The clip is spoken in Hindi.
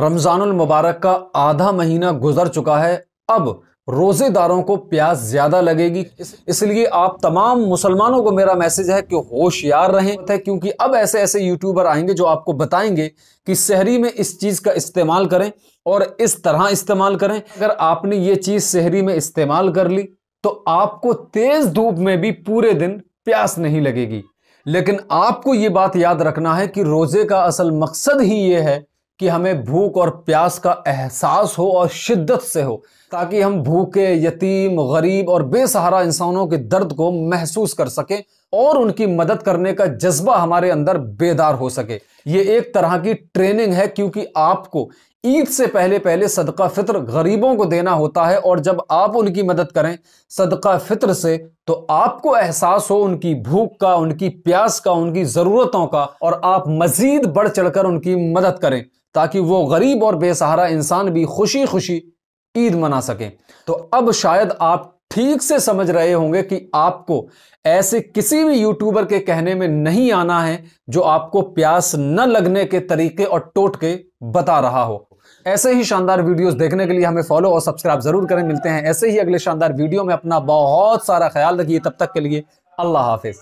रमज़ानुल मुबारक का आधा महीना गुजर चुका है अब रोज़ेदारों को प्यास ज़्यादा लगेगी इसलिए आप तमाम मुसलमानों को मेरा मैसेज है कि होशियार रहें क्योंकि अब ऐसे ऐसे यूट्यूबर आएंगे जो आपको बताएंगे कि शहरी में इस चीज़ का इस्तेमाल करें और इस तरह इस्तेमाल करें अगर आपने ये चीज़ शहरी में इस्तेमाल कर ली तो आपको तेज़ धूप में भी पूरे दिन प्यास नहीं लगेगी लेकिन आपको ये बात याद रखना है कि रोज़े का असल मकसद ही ये है कि हमें भूख और प्यास का एहसास हो और शिद्दत से हो ताकि हम भूखे यतीम गरीब और बेसहारा इंसानों के दर्द को महसूस कर सकें और उनकी मदद करने का जज्बा हमारे अंदर बेदार हो सके ये एक तरह की ट्रेनिंग है क्योंकि आपको ईद से पहले पहले सदका फितर गरीबों को देना होता है और जब आप उनकी मदद करें सदका फितर से तो आपको एहसास हो उनकी भूख का उनकी प्यास का उनकी ज़रूरतों का और आप मज़ीद बढ़ चढ़कर उनकी मदद करें ताकि वो गरीब और बेसहारा इंसान भी खुशी खुशी ईद मना सकें तो अब शायद आप ठीक से समझ रहे होंगे कि आपको ऐसे किसी भी यूट्यूबर के कहने में नहीं आना है जो आपको प्यास न लगने के तरीके और टोटके बता रहा हो ऐसे ही शानदार वीडियोस देखने के लिए हमें फॉलो और सब्सक्राइब जरूर करें मिलते हैं ऐसे ही अगले शानदार वीडियो में अपना बहुत सारा ख्याल रखिए तब तक के लिए अल्लाह हाफिज़